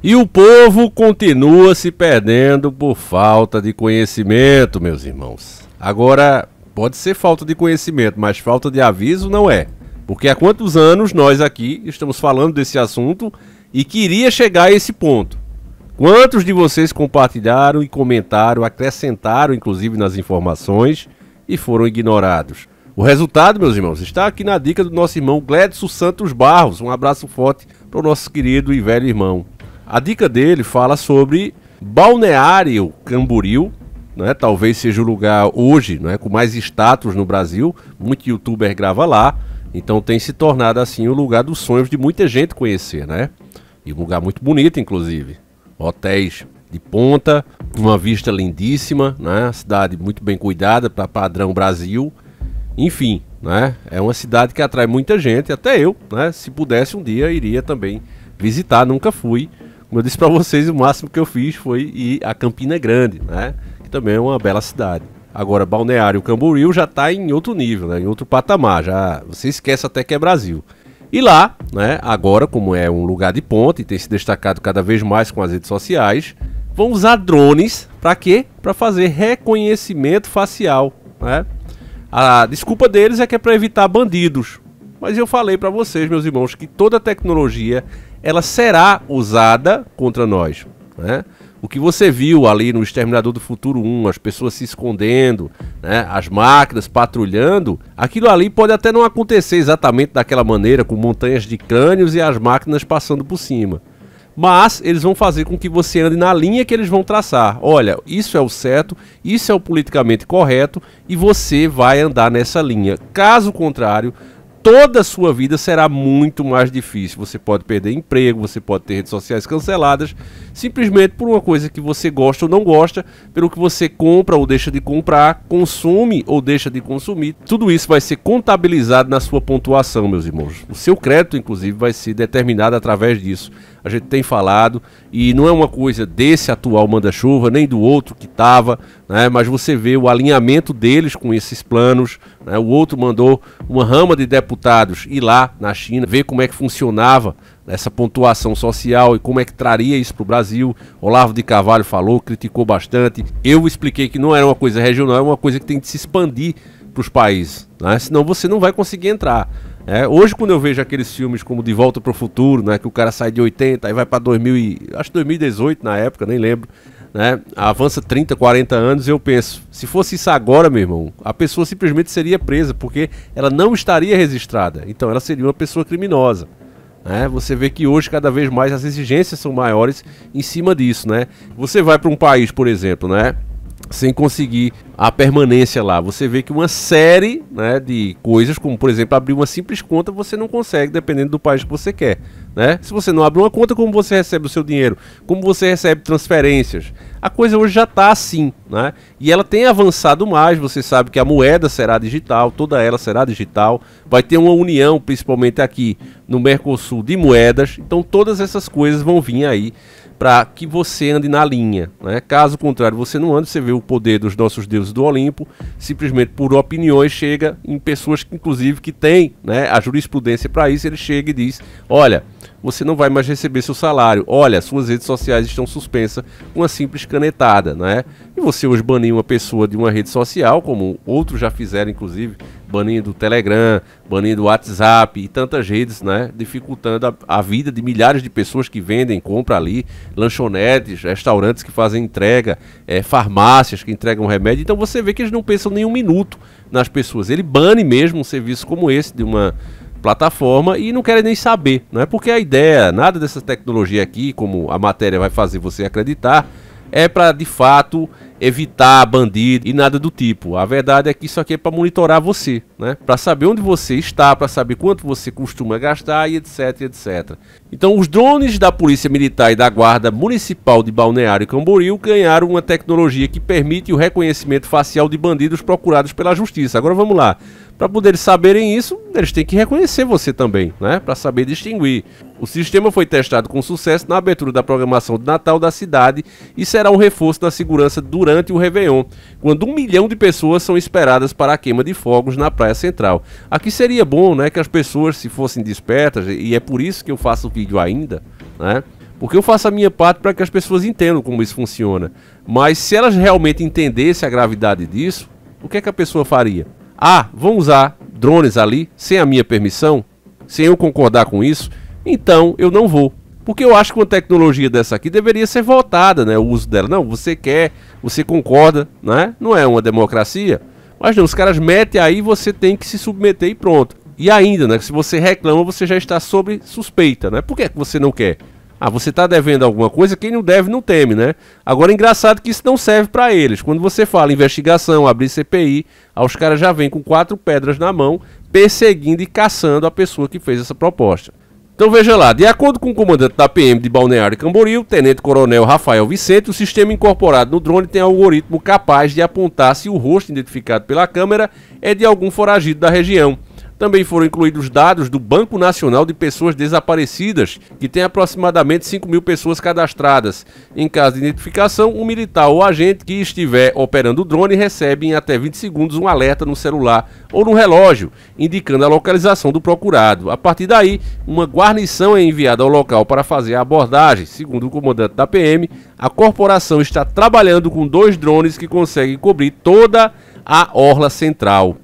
E o povo continua se perdendo por falta de conhecimento, meus irmãos. Agora, pode ser falta de conhecimento, mas falta de aviso não é. Porque há quantos anos nós aqui estamos falando desse assunto e queria chegar a esse ponto. Quantos de vocês compartilharam e comentaram, acrescentaram inclusive nas informações e foram ignorados? O resultado, meus irmãos, está aqui na dica do nosso irmão Gledson Santos Barros. Um abraço forte para o nosso querido e velho irmão. A dica dele fala sobre Balneário Camboriú, né? talvez seja o lugar hoje né? com mais status no Brasil. Muito youtuber grava lá, então tem se tornado assim o lugar dos sonhos de muita gente conhecer, né? E um lugar muito bonito, inclusive. Hotéis de ponta, uma vista lindíssima, né? Cidade muito bem cuidada para padrão Brasil. Enfim, né? É uma cidade que atrai muita gente, até eu, né? Se pudesse um dia iria também visitar, nunca fui. Como eu disse para vocês, o máximo que eu fiz foi ir a Campina Grande, né? Que também é uma bela cidade. Agora, Balneário Camboriú já está em outro nível, né? em outro patamar. Já você esquece até que é Brasil. E lá, né, agora, como é um lugar de ponta e tem se destacado cada vez mais com as redes sociais, vão usar drones para quê? Para fazer reconhecimento facial. Né? A desculpa deles é que é para evitar bandidos. Mas eu falei para vocês, meus irmãos, que toda tecnologia ela será usada contra nós. Né? O que você viu ali no Exterminador do Futuro 1, as pessoas se escondendo, né? as máquinas patrulhando, aquilo ali pode até não acontecer exatamente daquela maneira, com montanhas de crânios e as máquinas passando por cima. Mas eles vão fazer com que você ande na linha que eles vão traçar. Olha, isso é o certo, isso é o politicamente correto e você vai andar nessa linha. Caso contrário, toda a sua vida será muito mais difícil. Você pode perder emprego, você pode ter redes sociais canceladas simplesmente por uma coisa que você gosta ou não gosta, pelo que você compra ou deixa de comprar, consome ou deixa de consumir. Tudo isso vai ser contabilizado na sua pontuação, meus irmãos. O seu crédito, inclusive, vai ser determinado através disso. A gente tem falado e não é uma coisa desse atual manda-chuva, nem do outro que estava, né? mas você vê o alinhamento deles com esses planos. Né? O outro mandou uma rama de deputados ir lá na China, ver como é que funcionava essa pontuação social e como é que traria isso para o Brasil. Olavo de Carvalho falou, criticou bastante. Eu expliquei que não era uma coisa regional, é uma coisa que tem que se expandir para os países, né? senão você não vai conseguir entrar. É, hoje, quando eu vejo aqueles filmes como De Volta para o Futuro, né, que o cara sai de 80 aí vai para 2000, acho 2018 na época, nem lembro, né, avança 30, 40 anos, eu penso, se fosse isso agora, meu irmão, a pessoa simplesmente seria presa, porque ela não estaria registrada. Então, ela seria uma pessoa criminosa. Né? Você vê que hoje cada vez mais as exigências são maiores em cima disso, né? Você vai para um país, por exemplo, né? sem conseguir a permanência lá. Você vê que uma série né, de coisas, como por exemplo abrir uma simples conta, você não consegue dependendo do país que você quer. Né? Se você não abre uma conta, como você recebe o seu dinheiro? Como você recebe transferências? A coisa hoje já está assim. Né? E ela tem avançado mais. Você sabe que a moeda será digital, toda ela será digital. Vai ter uma união, principalmente aqui no Mercosul, de moedas. Então todas essas coisas vão vir aí para que você ande na linha. Né? Caso contrário, você não anda, você vê o poder dos nossos deuses do Olimpo, simplesmente por opiniões chega em pessoas que, inclusive, que têm né, a jurisprudência para isso, ele chega e diz: olha, você não vai mais receber seu salário. Olha, suas redes sociais estão suspensas com uma simples canetada, né? E você hoje banir uma pessoa de uma rede social, como outros já fizeram, inclusive, banindo o Telegram, banindo o WhatsApp e tantas redes, né? Dificultando a, a, vida de milhares de pessoas que vendem, compram ali, lanchonetes, restaurantes que fazem entrega, é, farmácias que entregam remédio. Então você vê que eles não pensam nem um minuto nas pessoas. Ele bane mesmo um serviço como esse de uma plataforma e não querem nem saber, não é? Porque a ideia, nada dessa tecnologia aqui, como a matéria vai fazer você acreditar, é para de fato evitar bandido e nada do tipo. A verdade é que isso aqui é para monitorar você, né? Para saber onde você está, para saber quanto você costuma gastar e etc, etc. Então, os drones da Polícia Militar e da Guarda Municipal de Balneário Camboriú ganharam uma tecnologia que permite o reconhecimento facial de bandidos procurados pela justiça. Agora vamos lá. Para poder saberem isso, eles têm que reconhecer você também, né? Para saber distinguir. O sistema foi testado com sucesso na abertura da programação de Natal da cidade e será um reforço na segurança durante durante o Réveillon, quando um milhão de pessoas são esperadas para a queima de fogos na Praia Central. Aqui seria bom né, que as pessoas, se fossem despertas, e é por isso que eu faço o vídeo ainda, né? Porque eu faço a minha parte para que as pessoas entendam como isso funciona. Mas se elas realmente entendessem a gravidade disso, o que é que a pessoa faria? Ah, vão usar drones ali sem a minha permissão? Sem eu concordar com isso? Então eu não vou. Porque eu acho que uma tecnologia dessa aqui deveria ser votada, né? O uso dela. Não, você quer, você concorda, né? Não é uma democracia. Mas não, os caras metem aí, você tem que se submeter e pronto. E ainda, né? Se você reclama, você já está sob suspeita, né? Por que, é que você não quer? Ah, você está devendo alguma coisa, quem não deve não teme, né? Agora, engraçado que isso não serve para eles. Quando você fala investigação, abrir CPI, ah, os caras já vêm com quatro pedras na mão, perseguindo e caçando a pessoa que fez essa proposta. Então veja lá, de acordo com o comandante da PM de Balneário Camboriú, Tenente Coronel Rafael Vicente, o sistema incorporado no drone tem algoritmo capaz de apontar se o rosto identificado pela câmera é de algum foragido da região. Também foram incluídos dados do Banco Nacional de Pessoas Desaparecidas, que tem aproximadamente 5 mil pessoas cadastradas. Em caso de identificação, o um militar ou agente que estiver operando o drone recebe em até 20 segundos um alerta no celular ou no relógio, indicando a localização do procurado. A partir daí, uma guarnição é enviada ao local para fazer a abordagem. Segundo o comandante da PM, a corporação está trabalhando com dois drones que conseguem cobrir toda a orla central.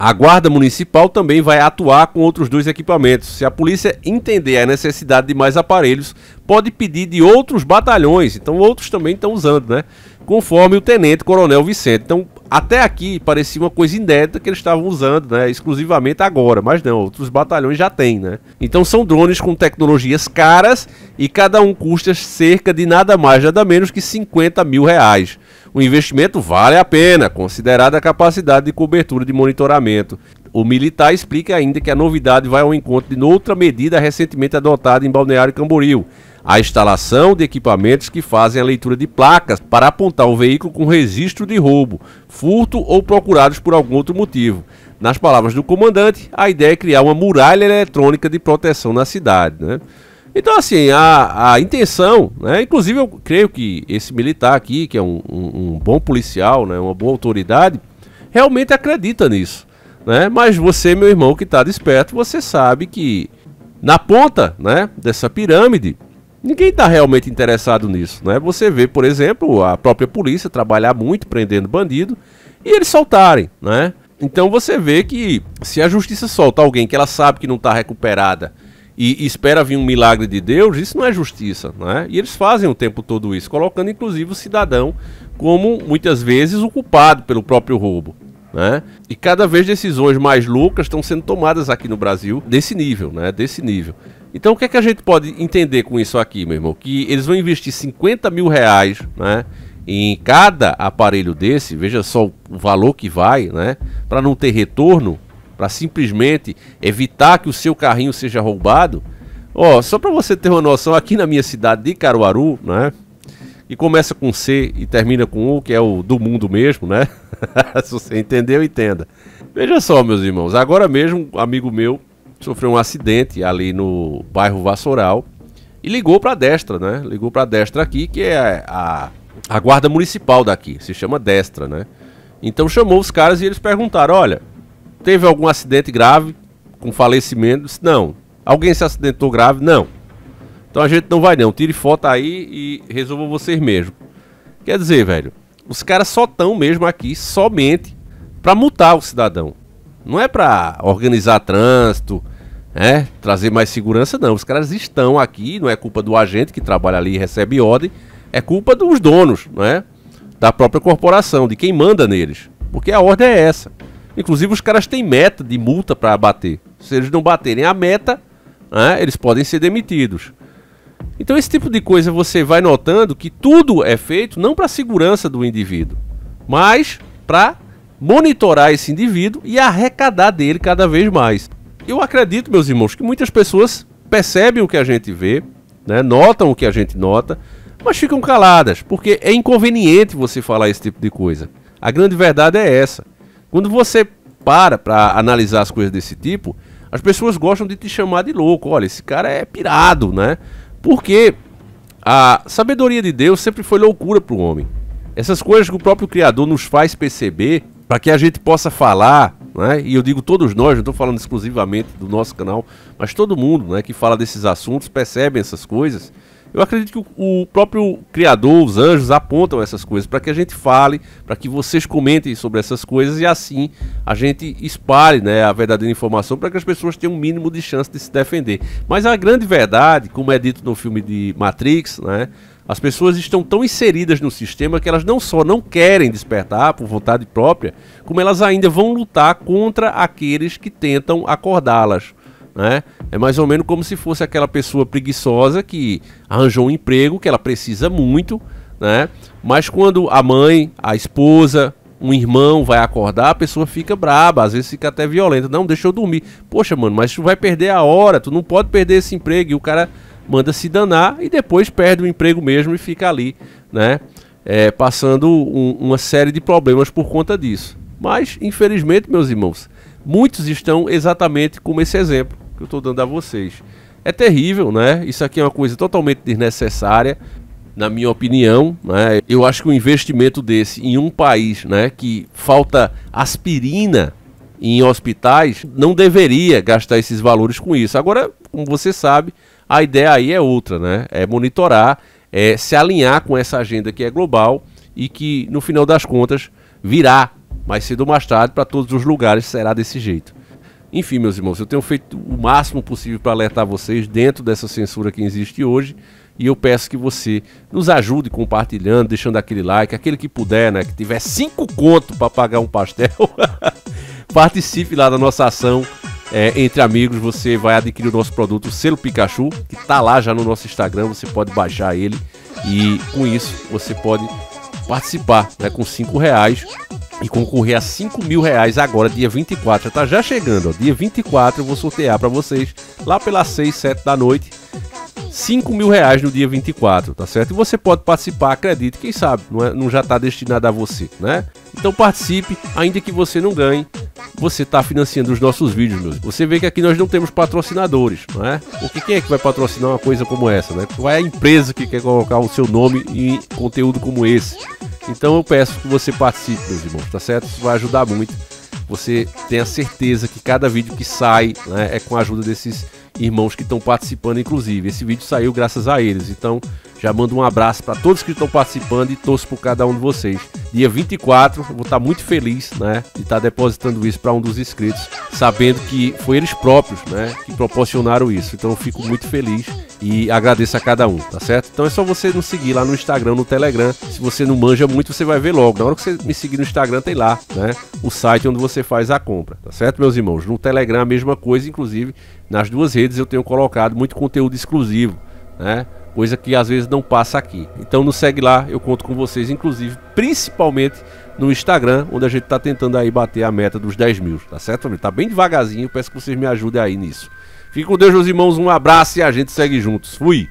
A Guarda Municipal também vai atuar com outros dois equipamentos. Se a polícia entender a necessidade de mais aparelhos, pode pedir de outros batalhões. Então, outros também estão usando, né? Conforme o Tenente Coronel Vicente. Então, até aqui parecia uma coisa inédita que eles estavam usando, né? Exclusivamente agora, mas não, outros batalhões já têm, né? Então são drones com tecnologias caras e cada um custa cerca de nada mais, nada menos que 50 mil reais o investimento vale a pena, considerada a capacidade de cobertura de monitoramento. O militar explica ainda que a novidade vai ao encontro de outra medida recentemente adotada em Balneário Camboriú, a instalação de equipamentos que fazem a leitura de placas para apontar o veículo com registro de roubo, furto ou procurados por algum outro motivo. Nas palavras do comandante, a ideia é criar uma muralha eletrônica de proteção na cidade. Né? Então, assim, a, a intenção, né? Inclusive, eu creio que esse militar aqui, que é um, um, um bom policial, né? uma boa autoridade, realmente acredita nisso. Né? Mas você, meu irmão, que está desperto, você sabe que na ponta né, dessa pirâmide, ninguém está realmente interessado nisso. Né? Você vê, por exemplo, a própria polícia trabalhar muito prendendo bandido e eles soltarem. Né? Então você vê que se a justiça solta alguém que ela sabe que não está recuperada e, espera vir um milagre de Deus, isso não é justiça, né? E eles fazem o tempo todo isso, colocando inclusive o cidadão como muitas vezes o culpado pelo próprio roubo. Né? E cada vez decisões mais loucas estão sendo tomadas aqui no Brasil desse nível, né? Desse nível. Então o que é que a gente pode entender com isso aqui, meu irmão? Que eles vão investir 50 mil reais, né? em cada aparelho desse, veja só o valor que vai, né? Para não ter retorno, para simplesmente evitar que o seu carrinho seja roubado. Ó, oh, só para você ter uma noção, aqui na minha cidade de Caruaru, né? E começa com C e termina com U, que é o do mundo mesmo, né? Se você entendeu, entenda. Veja só, meus irmãos, agora mesmo um amigo meu sofreu um acidente ali no bairro Vassoural e ligou para a Destra, né? Ligou para a Destra aqui, que é a, a guarda municipal daqui, se chama Destra, né? Então chamou os caras e eles perguntaram: olha, Teve algum acidente grave com falecimento? Não. Alguém se acidentou grave? Não. Então a gente não vai não. Tire foto aí e resolva vocês mesmo. Quer dizer, velho, os caras só estão mesmo aqui somente para multar o cidadão. Não é para organizar trânsito, é, trazer mais segurança, não. Os caras estão aqui, não é culpa do agente que trabalha ali e recebe ordem, é culpa dos donos, não é? Da própria corporação, de quem manda neles. Porque a ordem é essa. Inclusive, os caras têm meta de multa para bater. Se eles não baterem a meta, né, eles podem ser demitidos. Então, esse tipo de coisa você vai notando que tudo é feito não para a segurança do indivíduo, mas para monitorar esse indivíduo e arrecadar dele cada vez mais. Eu acredito, meus irmãos, que muitas pessoas percebem o que a gente vê, né, notam o que a gente nota, mas ficam caladas, porque é inconveniente você falar esse tipo de coisa. A grande verdade é essa. Quando você para para analisar as coisas desse tipo, as pessoas gostam de te chamar de louco. Olha, esse cara é pirado, né? Porque a sabedoria de Deus sempre foi loucura para o homem. Essas coisas que o próprio Criador nos faz perceber para que a gente possa falar, né? e eu digo todos nós, não estou falando exclusivamente do nosso canal, mas todo mundo né, que fala desses assuntos percebe essas coisas. Eu acredito que o, o próprio Criador, os anjos, apontam essas coisas para que a gente fale, para que vocês comentem sobre essas coisas e assim a gente espalhe né, a verdadeira informação para que as pessoas tenham um mínimo de chance de se defender. Mas a grande verdade, como é dito no filme de Matrix, né? As pessoas estão tão inseridas no sistema que elas não só não querem despertar por vontade própria, como elas ainda vão lutar contra aqueles que tentam acordá-las. Né? É mais ou menos como se fosse aquela pessoa preguiçosa que arranjou um emprego que ela precisa muito, né? Mas quando a mãe, a esposa, um irmão vai acordar, a pessoa fica braba, às vezes fica até violenta. Não, deixa eu dormir. Poxa, mano, mas tu vai perder a hora, tu não pode perder esse emprego. E o cara manda se danar e depois perde o emprego mesmo e fica ali, né? É, passando um, uma série de problemas por conta disso. Mas, infelizmente, meus irmãos, muitos estão exatamente como esse exemplo que eu estou dando a vocês. É terrível, né? Isso aqui é uma coisa totalmente desnecessária, na minha opinião. Né? Eu acho que o um investimento desse em um país né, que falta aspirina em hospitais, não deveria gastar esses valores com isso. Agora, como você sabe, a ideia aí é outra, né? É monitorar, é se alinhar com essa agenda que é global e que, no final das contas, virá mais cedo ou mais tarde para todos os lugares será desse jeito. Enfim, meus irmãos, eu tenho feito o máximo possível para alertar vocês dentro dessa censura que existe hoje. E eu peço que você nos ajude compartilhando, deixando aquele like, aquele que puder, né? Que tiver cinco conto para pagar um pastel, participe lá da nossa ação é, entre amigos. Você vai adquirir o nosso produto, o selo Pikachu, que está lá já no nosso Instagram. Você pode baixar ele e com isso você pode participar, né? Com cinco reais e concorrer a 5 mil reais agora, dia 24. Tá já chegando, ó. Dia 24 eu vou sortear para vocês lá pelas 6, 7 da noite. 5 mil reais no dia 24, tá certo? E você pode participar, acredite, quem sabe, não, é, não já está destinado a você, né? Então participe, ainda que você não ganhe, você está financiando os nossos vídeos, meus. Você vê que aqui nós não temos patrocinadores, né? Porque quem é que vai patrocinar uma coisa como essa, né? qual é a empresa que quer colocar o seu nome em conteúdo como esse. Então eu peço que você participe, meus irmãos, tá certo? Isso vai ajudar muito. Você tenha certeza que cada vídeo que sai né, é com a ajuda desses irmãos que estão participando, inclusive. Esse vídeo saiu graças a eles. Então, já mando um abraço para todos que estão participando e torço por cada um de vocês. Dia 24, vou estar tá muito feliz, né, de estar tá depositando isso para um dos inscritos, sabendo que foi eles próprios, né, que proporcionaram isso. Então eu fico muito feliz e agradeço a cada um, tá certo? Então é só você nos seguir lá no Instagram, no Telegram. Se você não manja muito, você vai ver logo. Na hora que você me seguir no Instagram, tem lá, né, o site onde você faz a compra, tá certo, meus irmãos? No Telegram a mesma coisa, inclusive nas duas redes eu tenho colocado muito conteúdo exclusivo, né? coisa que às vezes não passa aqui. Então nos segue lá, eu conto com vocês, inclusive, principalmente no Instagram, onde a gente está tentando aí bater a meta dos 10 mil, tá certo, família? Tá bem devagarzinho, peço que vocês me ajudem aí nisso. Fique com Deus, meus irmãos, um abraço e a gente segue juntos. Fui!